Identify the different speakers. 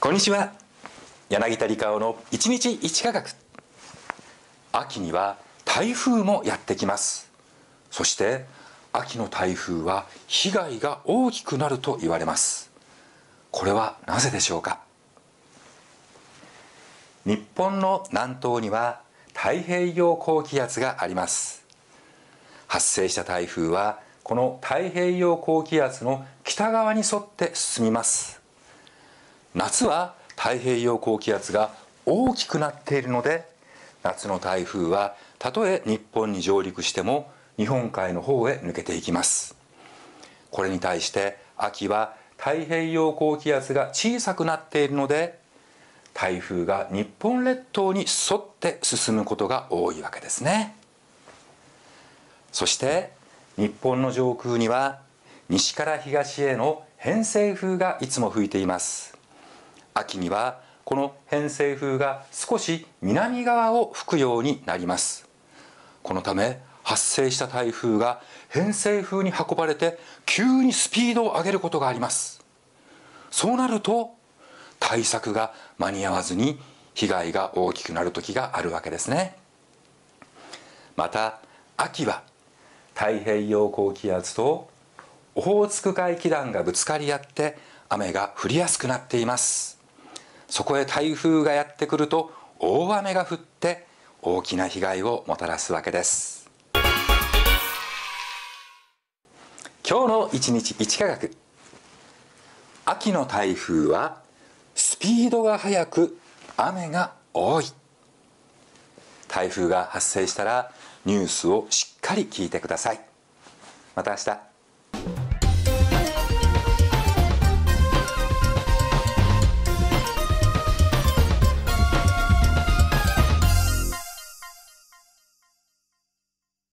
Speaker 1: こんにちは柳田理香の一日一科学秋には台風もやってきますそして秋の台風は被害が大きくなると言われますこれはなぜでしょうか日本の南東には太平洋高気圧があります発生した台風はこの太平洋高気圧の北側に沿って進みます夏は太平洋高気圧が大きくなっているので夏の台風はたとえ日本に上陸しても日本海の方へ抜けていきますこれに対して秋は太平洋高気圧が小さくなっているので台風が日本列島に沿って進むことが多いわけですねそして日本の上空には西から東への偏西風がいつも吹いています秋にはこの偏西風が少し南側を吹くようになりますこのため発生した台風が偏西風に運ばれて急にスピードを上げることがありますそうなると対策が間に合わずに被害が大きくなる時があるわけですねまた秋は太平洋高気圧とオホーツク海気団がぶつかり合って雨が降りやすくなっていますそこへ台風がやってくると大雨が降って大きな被害をもたらすわけです今日の一日一科学秋の台風はスピードが速く雨が多い台風が発生したらニュースをしっかり聞いてくださいまた明日